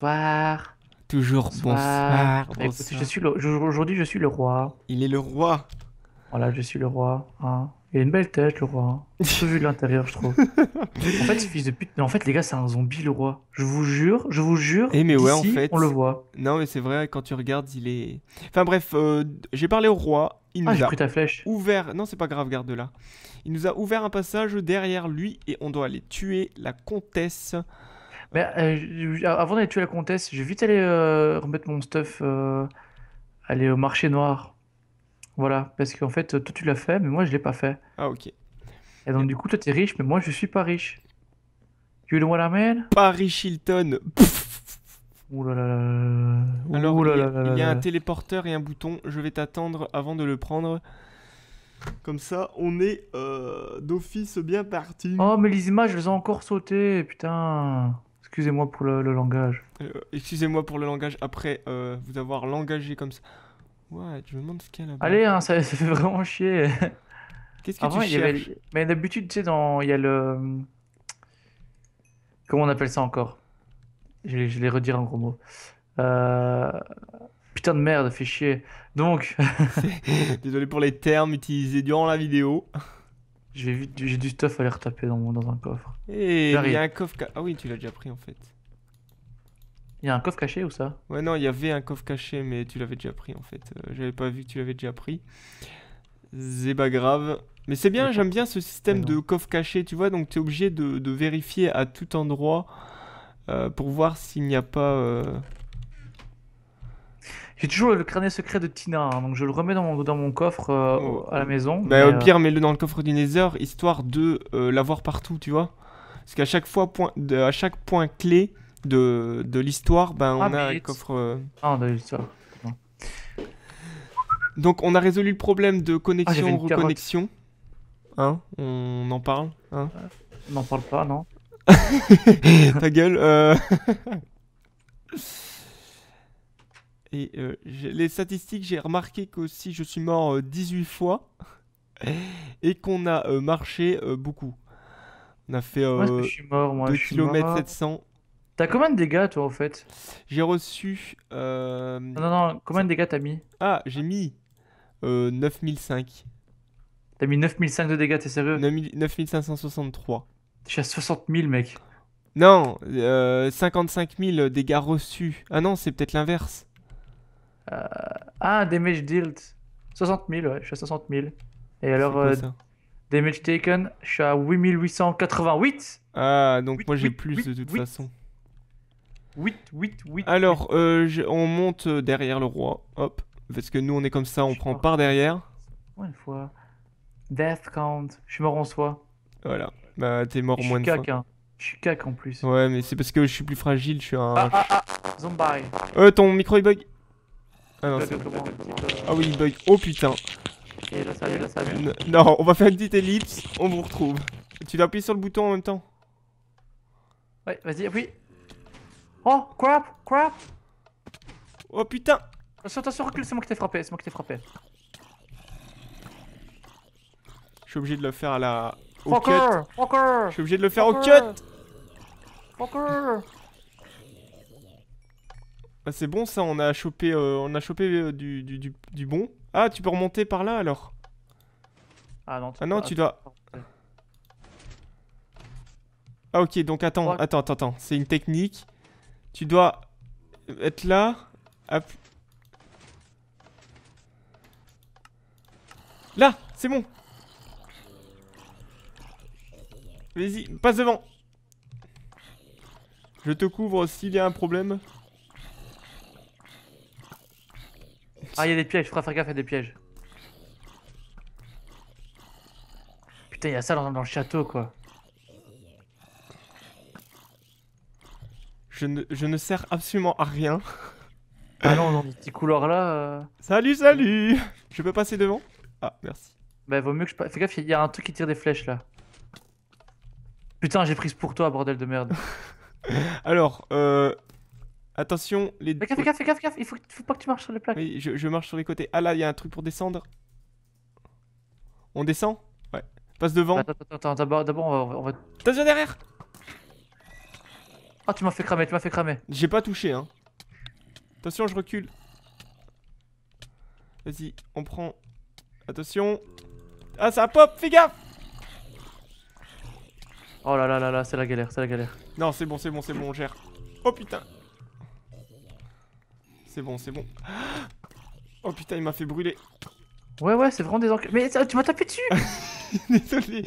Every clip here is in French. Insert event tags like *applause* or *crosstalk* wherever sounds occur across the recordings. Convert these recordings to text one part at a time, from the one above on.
Bonsoir. Toujours bonsoir. Aujourd'hui, je suis le roi. Il est le roi. Voilà, je suis le roi. Hein. Il a une belle tête, le roi. l'ai vu de l'intérieur, je trouve. *laughs* en fait, pute. les gars, c'est un zombie, le roi. Je vous jure, je vous jure. Et eh, mais ouais, en fait. On le voit. Non, mais c'est vrai, quand tu regardes, il est. Enfin, bref, euh, j'ai parlé au roi. Il ah, nous a ta flèche. ouvert. Non, c'est pas grave, garde là, Il nous a ouvert un passage derrière lui et on doit aller tuer la comtesse. Mais euh, avant d'aller tuer la comtesse, je vais vite aller euh, remettre mon stuff, euh, aller au marché noir. Voilà, parce qu'en fait, toi tu l'as fait, mais moi je l'ai pas fait. Ah ok. Et donc du coup, toi t'es riche, mais moi je suis pas riche. You know what I mean Paris Hilton. là là Alors, il, y a, un téléporteur et un bouton. Je vais t'attendre avant de le prendre. Comme ça, on est d'office bien parti. Oh, mais les images, les ont encore sauté, putain. Excusez-moi pour le, langage. Euh, excusez-moi pour le langage après euh, vous avoir langagé comme ça. Ouais, je me demande ce qu'il y a là-bas. Allez, hein, *laughs* ça, fait vraiment chier. Qu'est-ce que tu cherches Mais d'habitude, tu sais, dans... il y a le. Comment on appelle ça encore je vais, je redire en gros mot. Euh, putain de merde, fait chier. Donc. *laughs* *laughs* Désolé pour les termes utilisés durant la vidéo. J'ai du stuff à les retaper dans, dans un coffre. Et eh, il y a un coffre. Ah oui, tu l'as déjà pris en fait. Il y a un coffre caché ou ça Ouais, non, il y avait un coffre caché, mais tu l'avais déjà pris en fait. Euh, j'avais pas vu que tu l'avais déjà pris. C'est pas grave. Mais c'est bien, j'aime bien ce système de coffre caché, tu vois. Donc tu es obligé de, vérifier à tout endroit euh, pour voir s'il n'y a pas. Euh, j'ai toujours le carnet secret de Tina, hein, donc je le remets dans mon, coffre euh, à la oh. maison. Bah, mais, au euh, pire, mets-le dans le coffre du Nether, histoire de euh, l'avoir partout, tu vois. Parce qu'à chaque fois, point, à chaque point clé de, l'histoire, ben on ah, a un coffre. Ah, de l'histoire. Donc on a résolu le problème de ah, connexion, reconnexion. Hein On en parle hein On n'en parle pas, non *laughs* Ta gueule. *laughs* Et euh, les statistiques, j'ai remarqué qu'aussi je suis mort 18 euh, fois *laughs* et qu'on a euh, marché beaucoup. On a fait 2 km 700. T'as combien de dégâts toi en fait J'ai reçu... Non, non, non, combien de dégâts t'as mis Ah, j'ai mis 9005. T'as mis 9005 de dégâts, t'es sérieux 9563. Je suis à 60 000 mec. Non, 55 000 dégâts reçus. Ah non, c'est peut-être l'inverse. Euh, ah, damage dealt. 60 000, ouais, je suis à 60 000. Et alors, euh, damage taken, je suis à 8888. Ah, donc moi j'ai plus de toute façon. 8, 8, 8. Alors, euh, je, on monte euh, derrière le roi, hop. Parce que nous on est comme ça, on prend par derrière. Une fois. Death count, je suis mort en soi. Voilà, bah t'es mort moins de fois. Hein. Je suis cac en plus. Ouais, mais c'est parce que je suis plus fragile, je suis un. Ah, ah, ah, zombie. Euh, ton micro il bug. Ah non, c'est Ah oui, il bug. Oh putain. Non, on va faire une petite ellipse, on vous retrouve. Tu dois appuyer sur le bouton en même temps. Ouais, vas-y, appuie Oh, crap, crap. Oh putain. Attention, attention, recule, c'est moi qui t'ai frappé, c'est moi qui t'ai frappé. Je suis obligé de le faire à la... Au Fucker, cut. Je suis obligé de le faire au cut Fucker bah, c'est bon ça, on a chopé, euh, on a chopé euh, du, bon. Ah, tu peux remonter par là alors Ah non, tu ah, dois... Ah ok, donc attends, attends, attends, attends. c'est une technique. Tu dois être là. Là, c'est bon. Vas-y, passe devant. Je te couvre s'il y a un problème. Ah, il y a des pièges, frère, faire gaffe, à des pièges. Putain, il y a ça dans, le château, quoi. Je ne, sers absolument à rien. Ah non, dans des petits couloirs là. Euh. Salut, salut Je peux passer devant Ah, merci. Bah, vaut mieux que je. passe, Fais gaffe, il y a un truc qui tire des flèches là. Putain, j'ai prise pour toi, bordel de merde. *laughs* Alors, euh, Attention, les. Fais gaffe, fais gaffe, fais gaffe, Il faut, pas que tu marches sur les plaques. Oui, je, marche sur les côtés. Ah là, il y a un truc pour descendre. On descend Ouais. Passe devant. Attends, attends, attends. D'abord, on va. On va... Attention derrière Ah, oh, tu m'as fait cramer, tu m'as fait cramer. J'ai pas touché, hein. Attention, je recule. Vas-y, on prend. Attention. Ah, ça pop, fais gaffe Oh là là là là, c'est la galère, c'est la galère. Non, c'est bon, c'est bon, c'est bon, on gère. Oh putain c'est bon, c'est bon. *gasps* Oh putain, il m'a fait brûler. Ouais, ouais, c'est vraiment des enc... Mais oh, tu m'as tapé dessus *laughs* Désolé.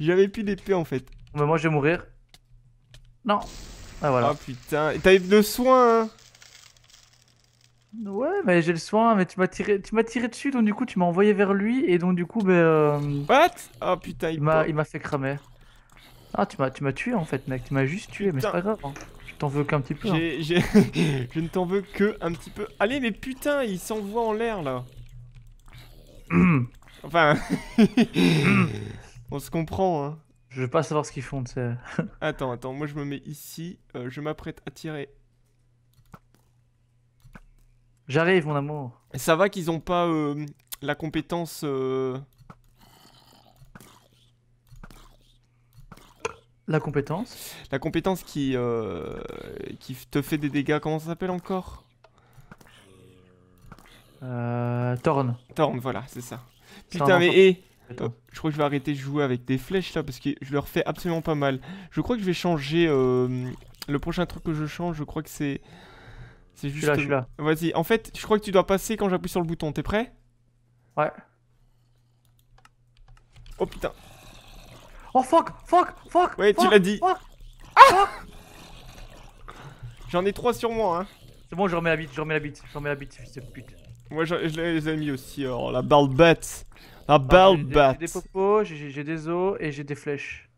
J'avais plus d'épée en fait. Mais bah, moi, je vais mourir. Non. Ah voilà. Oh putain, t'as le soin hein. Ouais, mais j'ai le soin, mais tu m'as tiré, tu m'as dessus, donc du coup tu m'as envoyé vers lui et donc du coup ben. Euh, What Oh putain, il m'a, il m'a fait cramer. Ah, tu m'as, tu m'as tué en fait, mec, tu m'as juste tué, mais c'est pas grave. Hein t'en veux qu'un petit peu. Hein. *laughs* je ne t'en veux que un petit peu. Allez, mais putain, il s'envoie en l'air là. *clears throat* enfin, *laughs* on se comprend. Hein. Je veux pas savoir ce qu'ils font. T'sais. *laughs* attends, attends, moi je me mets ici. Euh, je m'apprête à tirer. J'arrive, mon amour. Ça va qu'ils ont pas euh, la compétence. Euh, La compétence. La compétence qui, euh, qui te fait des dégâts, comment ça s'appelle encore euh, Torn. Torn, voilà, c'est ça. Putain, mais hé eh, oh, Je crois que je vais arrêter de jouer avec des flèches là parce que je leur fais absolument pas mal. Je crois que je vais changer. Euh, le prochain truc que je change, je crois que c'est. C'est juste. Vas-y, en fait, je crois que tu dois passer quand j'appuie sur le bouton. T'es prêt Ouais. Oh putain Oh fuck, fuck, fuck. Ouais, tu l'as dit. ah J'en ai trois sur moi. Hein. C'est bon, je remets la bite, je remets la bite, je remets la bite, fils de pute. Moi, je, les ai mis aussi. Oh, la balle bête. La balle bête. J'ai des popos, j'ai des os et j'ai des flèches.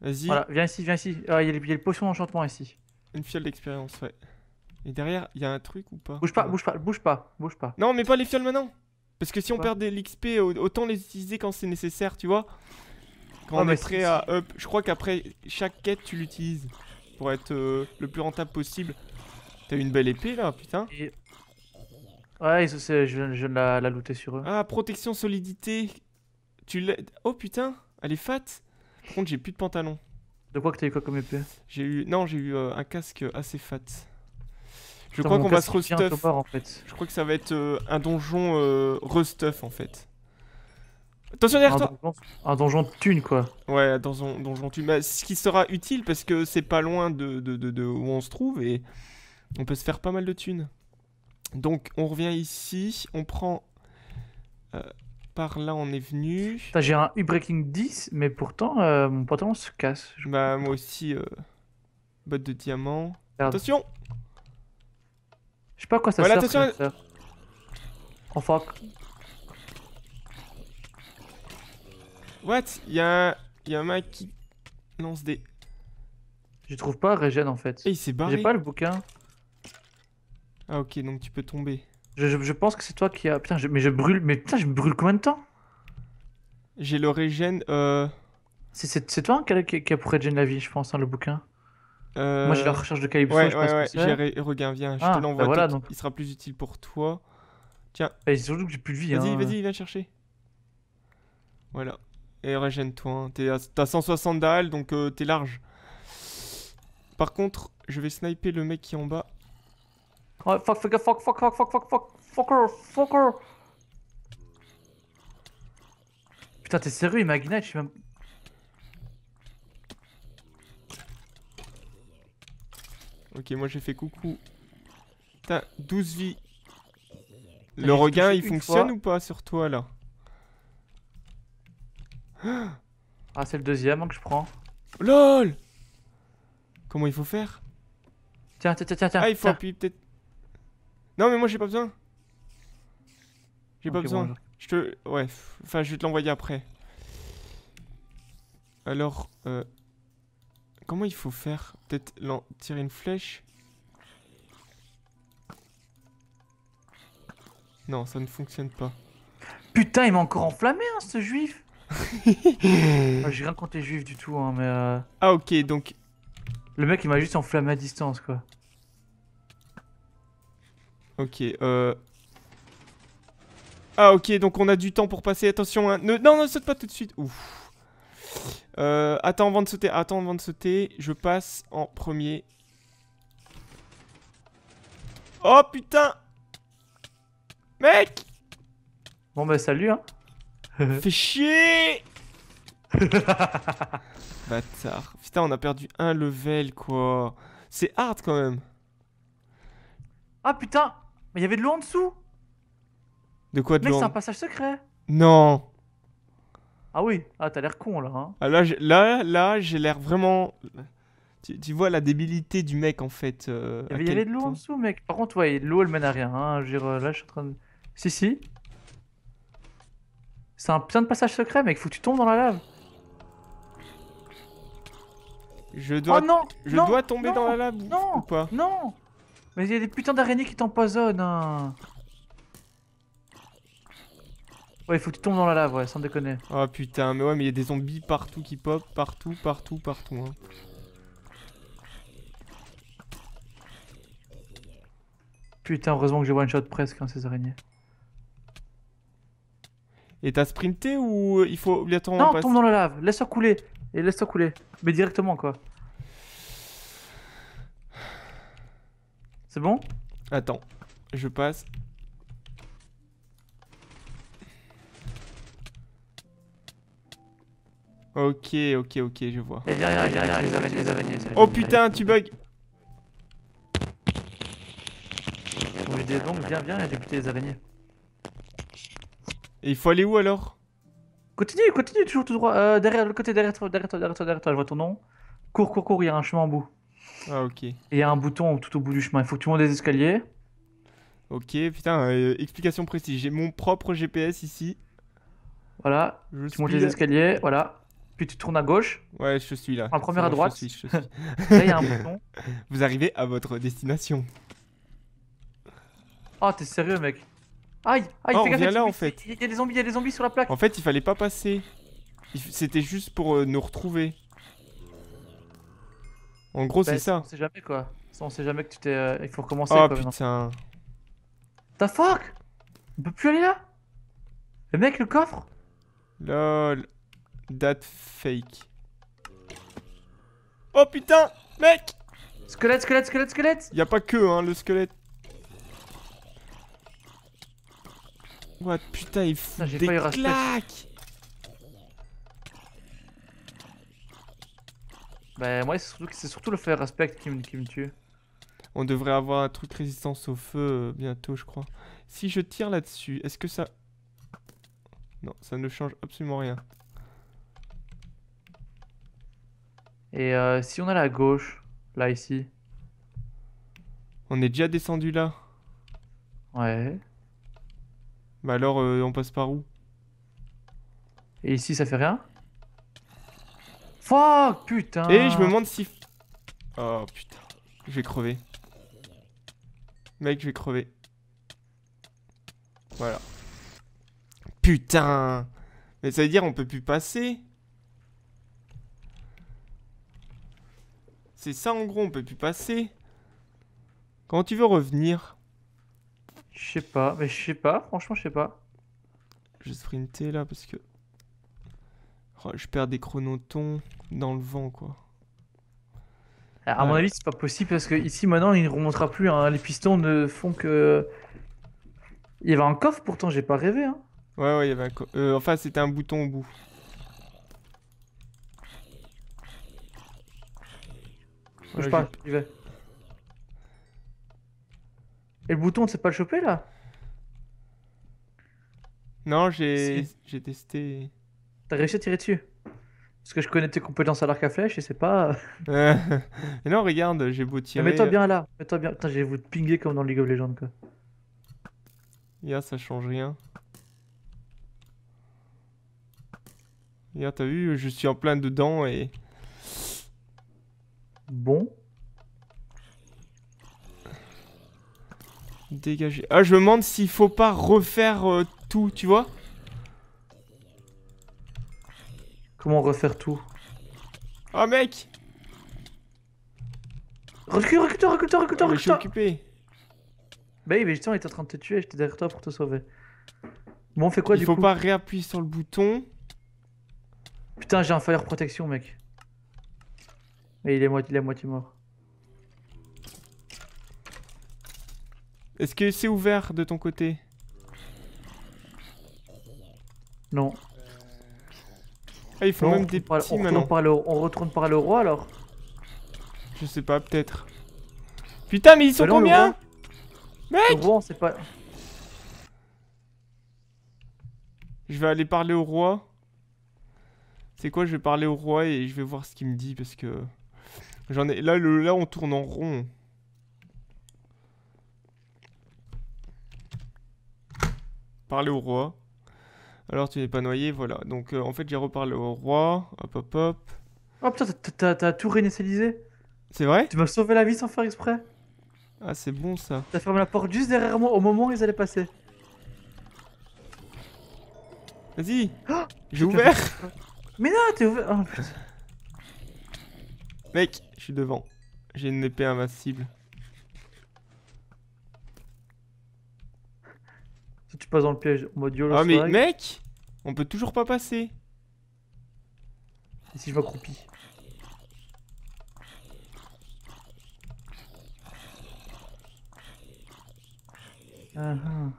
Vas-y. Voilà, viens ici, viens ici. Ah, il ah, y, y, a le potion d'enchantement ici. Une fiole d'expérience, ouais. Et derrière, il y a un truc ou pas Bouge pas, bouge pas, bouge pas, bouge pas. Non, mais pas les fioles maintenant. Parce que si on perd de l'XP, autant les utiliser quand c'est nécessaire, tu vois. Quand ah, on est prêt à up, je crois qu'après chaque quête, tu l'utilises pour être euh, le plus rentable possible. T'as une belle épée là, putain. Ouais, je, je, de la, looté sur eux. Ah, protection, solidité. Tu l'as. Oh putain, elle est fat. Par contre, j'ai plus de pantalon. De quoi que t'as eu quoi comme épée J'ai eu. Non, j'ai eu euh, un casque assez fat. Je crois qu'on va se restuff. Je crois que ça va être euh, un donjon restuff en fait. Attention derrière toi Un donjon de thunes quoi. Ouais, un donjon de thune. Bah, ce qui sera utile parce que c'est pas loin de, de, où on se trouve et on peut se faire pas mal de thunes. Donc, on revient ici, on prend... Euh, par là, on est venu... J'ai un U-Breaking 10, mais pourtant, euh, mon pantalon se casse. Bah, moi aussi, euh, botte de diamant. Attention Je sais pas à quoi ça sert. Attention. fuck. What Il y un mec qui lance des... Je trouve pas Regen en fait. Et eh, il s'est barré. J'ai pas le bouquin. Ah ok, donc tu peux tomber. Je, pense que c'est toi qui a... Putain, mais je brûle... Mais putain, je brûle combien de temps J'ai le Regen... Euh... C'est toi hein, qui a, pour Regen la vie, je pense, hein, le bouquin. Euh... Moi j'ai la recherche de Calypso, je pense ouais, J'ai Regain, viens, je te ah, l'envoie. Bah voilà, donc... Il sera plus utile pour toi. Tiens. Eh, surtout que j'ai plus de vie. Vas-y, hein. vas-y, viens chercher. Voilà. Et régène-toi. Hein. T'as 160 d'AL, donc euh, t'es large. Par contre, je vais sniper le mec qui est en bas. Oh, fuck, fuck, fuck, fuck, fuck, fuck, fuck, fuck, fucker, fucker. Putain, t'es sérieux, il m'a je suis même... Ok, moi j'ai fait coucou. Putain, 12 vies. Le regain, il fonctionne ou pas sur toi, là ah, c'est le deuxième hein, que je prends. LOL Comment il faut faire Tiens, tiens, tiens, tiens. Ah, il faut appuyer peut-être. Non, mais moi j'ai pas besoin. J'ai pas besoin. je... te. Ouais, enfin, je vais te l'envoyer après. Alors, euh... comment il faut faire Peut-être tirer une flèche Non, ça ne fonctionne pas. Putain, il m'a encore enflammé, hein, ce juif ah, j'ai rien contre les juifs du tout, hein, mais. Euh, ah, ok, donc. Le mec, il m'a juste enflammé à distance, quoi. Ok, euh. Ah, ok, donc on a du temps pour passer. Attention, hein. ne... non, non, saute pas tout de suite. Ouf. Euh, attends avant de sauter, attends avant de sauter. Je passe en premier. Oh putain! Mec! Bon, bah, salut, hein. *laughs* Fais chier *laughs* Bâtard. Putain, on a perdu un level, quoi. C'est hard, quand même. Ah, putain Mais il y avait de l'eau en dessous De quoi de l'eau Mec, c'est un passage secret Non Ah oui Ah, t'as l'air con, là. Hein. Ah, là, j'ai l'air vraiment... Tu, vois la débilité du mec, en fait. Euh, il y avait, de l'eau en dessous, mec. Par contre, ouais, l'eau, elle mène à rien. Hein. Je euh, là, je suis en train Si, si. C'est un putain de passage secret, mec, faut que tu tombes dans la lave. Je dois, oh non, je dois tomber dans la lave non, ou pas Non Mais il y a des putains d'araignées qui t'empoisonnent. Hein. Ouais, faut que tu tombes dans la lave, ouais, sans déconner. Oh putain, mais ouais, mais il y a des zombies partout qui pop, partout, partout, partout. Hein. Putain, heureusement que j'ai one-shot presque hein, ces araignées. Et t'as sprinté ou il faut obligatoirement. Non, tombe dans la lave, laisse-toi couler. Et laisse-toi couler. Mais directement, quoi. C'est bon Attends, je passe. Ok, ok, ok, je vois. Et derrière, derrière, les araignées, Oh putain, tu bugs On viens, viens, viens, et débuter les araignées il faut aller où alors Continue, continue, toujours tout droit. Euh, derrière, le côté derrière toi, derrière toi, derrière toi, derrière toi, je vois ton nom. Cours, cours, cours, il y a un chemin en bout. Ah, ok. Et il y a un bouton tout au bout du chemin. Il faut que tu montes des escaliers. Ok, putain, euh, explication précise. J'ai mon propre GPS ici. Voilà, tu montes les escaliers, voilà. Puis tu tournes à gauche. Ouais, je suis là. En première à droite. Je suis, je *laughs* suis. là, il y a un bouton. Vous arrivez à votre destination. Oh, t'es sérieux, mec Aïe, aïe, ah, on là en fait. Il y a des zombies, il y a des zombies sur la plaque. En fait, il fallait pas passer. C'était juste pour euh, nous retrouver. En gros, c'est bah, ça. On sait jamais quoi. on sait jamais que tu t'es. Euh, il faut recommencer. oh, putain. T'as fuck On peut plus aller là Le mec, le coffre Lol. That fake. Oh putain Mec Squelette, squelette, squelette, squelette Y'a pas que hein, le squelette. putain, il fout des claques Bah moi, c'est surtout, le feu respect qui me, qui tue. On devrait avoir un truc résistance au feu euh, bientôt, je crois. Si je tire là-dessus, est-ce que ça... Non, ça ne change absolument rien. Et euh, si on a la gauche, là, ici On est déjà descendu là Ouais. Bah alors, euh, on passe par où Et ici, ça fait rien Fuck, putain Et eh, je me demande si... Oh, putain. Je vais crever. Mec, je vais crever. Voilà. Putain Mais ça veut dire on peut plus passer C'est ça en gros, on peut plus passer. Quand tu veux revenir je sais pas, mais je sais pas, franchement, je sais pas. Je vais sprinter là parce que. Oh, je perds des chronotons dans le vent, quoi. à mon avis, c'est pas possible parce que ici maintenant, il ne remontera plus. Hein. Les pistons ne font que. Il y avait un coffre pourtant, j'ai pas rêvé. Hein. Ouais, ouais, il y avait un coffre. Euh, enfin, c'était un bouton au bout. je pars, j'y vais. Et le bouton, on ne pas le choper là Non, j'ai j'ai testé. T'as réussi à tirer dessus Parce que je connais tes compétences à l'arc à flèche et c'est pas. Euh, *laughs* non, regarde, j'ai beau tirer. Mets-toi bien là, mets-toi bien. Putain, j'ai vous pinguer comme dans League of Legends quoi. Ya, ça change rien. Ya, t'as vu, je suis en plein dedans et. Bon. Ah, je me demande s'il faut pas refaire euh, tout, tu vois Comment refaire tout Ah, oh, mec Recule, recule-toi, recule ah, recule Je suis occupé Bah mais en train de te tuer, j'étais derrière toi pour te sauver. Bon, on fait quoi, du coup Il faut pas réappuyer sur le bouton. Putain, j'ai un fire protection, mec. Mais il est, il est à moitié mort. Est-ce que c'est ouvert de ton côté Non. Ah, il faut même des petits maintenant. on retourne par le roi alors Je sais pas, peut-être. Putain, mais ils sont combien Mec pas. Je vais aller parler au roi. C'est quoi Je vais parler au roi et je vais voir ce qu'il me dit parce que j'en ai. Là, là, on tourne en rond. parler au roi. Alors tu n'es pas noyé, voilà. Donc euh, en fait, j'ai reparlé au roi. Hop, hop, hop. Oh putain, t'as tout réinitialisé C'est vrai Tu m'as sauvé la vie sans faire exprès Ah, c'est bon ça. T'as fermé la porte juste derrière moi au moment où ils allaient passer. Vas-y ah J'ai ouvert *laughs* Mais non, t'es ouvert oh, Mec, je suis devant. J'ai une épée invincible. dans le piège en ah, mais mec On peut toujours pas passer. si je m'accroupis ah, ah.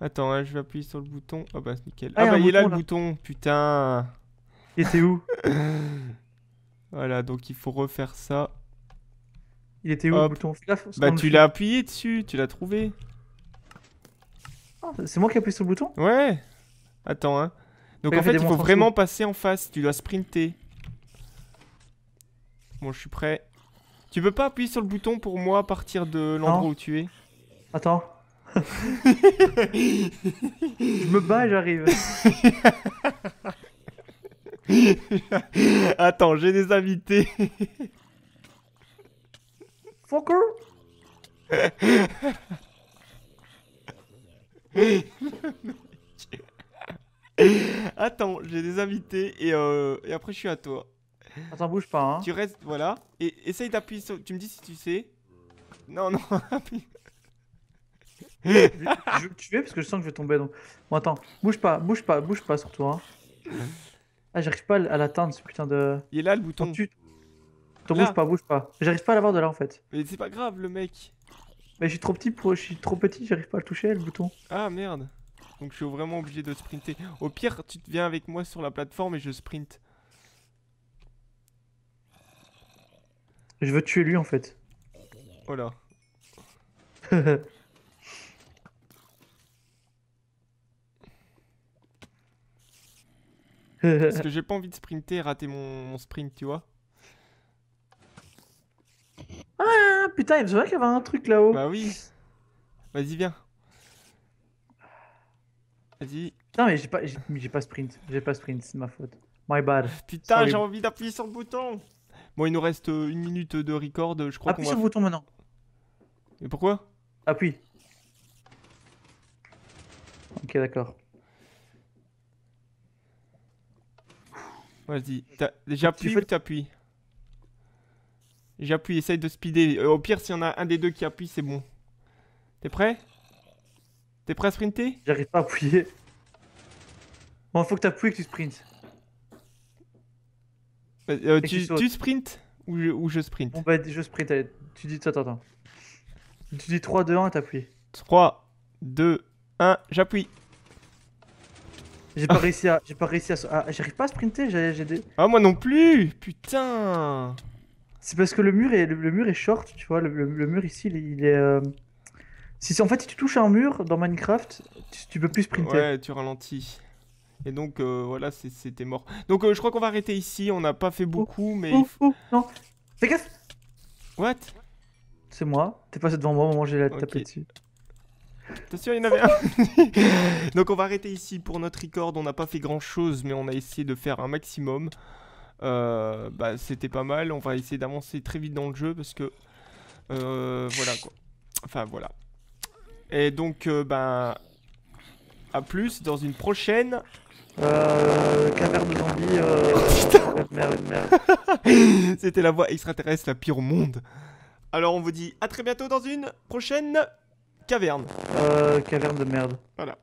Attends, hein, je vais appuyer sur le bouton. Ah oh bah nickel. Ah, bah il est là le bouton, putain. Et c'est où *laughs* Voilà, donc il faut refaire ça. Il était où le bouton Bah tu l'as appuyé dessus, tu l'as trouvé. Ah, c'est moi qui appuie sur le bouton Ouais. Attends, hein. Donc en fait, il faut vraiment passer en face, tu dois sprinter. Bon, je suis prêt. Tu peux pas appuyer sur le bouton pour moi à partir de l'endroit où tu es Attends. je me bats et j'arrive. *laughs* Attends, j'ai des invités. *laughs* Attends, j'ai des invités euh, et, après je suis à toi. Attends, bouge pas. Hein. Tu restes, voilà. Et essaye d'appuyer sur. Tu me dis si tu sais. Non, non, *laughs* appuie. veux parce que je sens que je vais tomber. Donc, bon, attends, bouge pas, bouge pas, bouge pas sur toi. Hein. Ah, j'arrive pas à l'atteindre ce putain de. Il est là le bouton. T'en bouge pas, bouge pas. J'arrive pas à l'avoir de là en fait. Mais c'est pas grave, le mec. Mais je suis trop petit pour. Je suis trop petit, j'arrive pas à le toucher, le bouton. Ah merde. Donc je suis vraiment obligé de sprinter. Au pire, tu te viens avec moi sur la plateforme et je sprint. Je veux tuer lui en fait. Oh là. *laughs* Parce que j'ai pas envie de sprinter et rater mon sprint, tu vois. putain, il me semblait qu'il y avait un truc là-haut. Bah oui. Vas-y, viens. Vas-y. Putain, mais j'ai pas, j'ai pas sprint. J'ai pas sprint, c'est ma faute. My bad. Putain, j'ai envie d'appuyer sur le bouton. Bon, il nous reste euh, une minute de record, je crois. Appuie sur le bouton maintenant. Et pourquoi Appuie. Ok, d'accord. Vas-y, j'appuie ou t'appuies J'appuie, essaye de speeder. Euh, au pire, si y en a un des deux qui appuie, c'est bon. T'es prêt T'es prêt à sprinter J'arrive pas à appuyer. Bon, faut que t'appuies et que tu sprintes. Euh, euh, tu, tu, sprintes ou je, ou je sprint Bon, je sprint, Tu dis, toi, attends. Tu dis 3, 2, 1 et t'appuies. 3, 2, 1, j'appuie. J'ai pas ah. réussi à. J'ai pas réussi à. Ah, j'arrive pas à sprinter, j'ai des. Ah, moi non plus Putain c'est parce que le mur est, le, mur est short, tu vois. Le, mur ici, il, est. Euh, si, en fait, si tu touches un mur dans Minecraft, tu, peux plus sprinter. Ouais, tu ralentis. Et donc, euh, voilà, c'était mort. Donc, euh, je crois qu'on va arrêter ici. On n'a pas fait beaucoup, mais. Oh, oh, non Fais gaffe What C'est moi. T'es passé devant moi au moment où j'ai la tapé dessus. T'es sûr, il y en avait un *laughs* Donc, on va arrêter ici pour notre record. On n'a pas fait grand chose, mais on a essayé de faire un maximum. Euh, bah, c'était pas mal. On va essayer d'avancer très vite dans le jeu parce que euh, voilà quoi. Enfin voilà. Et donc ben à plus dans une prochaine. caverne de zombie. merde, *laughs* c'était la voix extraterrestre la pire au monde. Alors on vous dit à très bientôt dans une prochaine caverne. caverne de merde. Voilà.